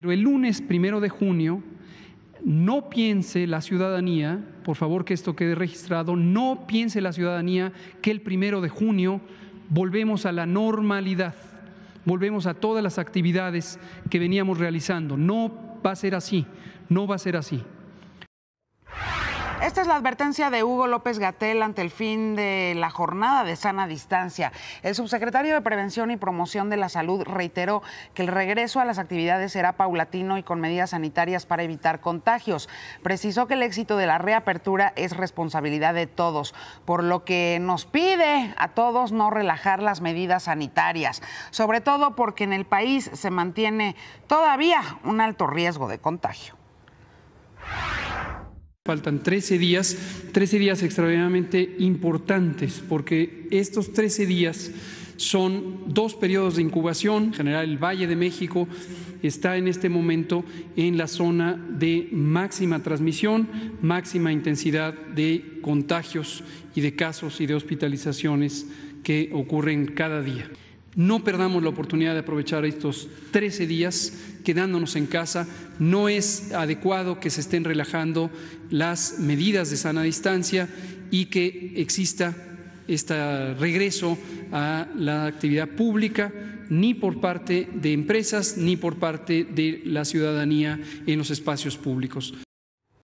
Pero el lunes primero de junio, no piense la ciudadanía, por favor que esto quede registrado, no piense la ciudadanía que el primero de junio volvemos a la normalidad, volvemos a todas las actividades que veníamos realizando. No va a ser así, no va a ser así. Esta es la advertencia de Hugo López Gatel ante el fin de la jornada de sana distancia. El subsecretario de Prevención y Promoción de la Salud reiteró que el regreso a las actividades será paulatino y con medidas sanitarias para evitar contagios. Precisó que el éxito de la reapertura es responsabilidad de todos, por lo que nos pide a todos no relajar las medidas sanitarias, sobre todo porque en el país se mantiene todavía un alto riesgo de contagio. Faltan 13 días, 13 días extraordinariamente importantes, porque estos 13 días son dos periodos de incubación. En general, el Valle de México está en este momento en la zona de máxima transmisión, máxima intensidad de contagios y de casos y de hospitalizaciones que ocurren cada día. No perdamos la oportunidad de aprovechar estos 13 días quedándonos en casa. No es adecuado que se estén relajando las medidas de sana distancia y que exista este regreso a la actividad pública ni por parte de empresas ni por parte de la ciudadanía en los espacios públicos.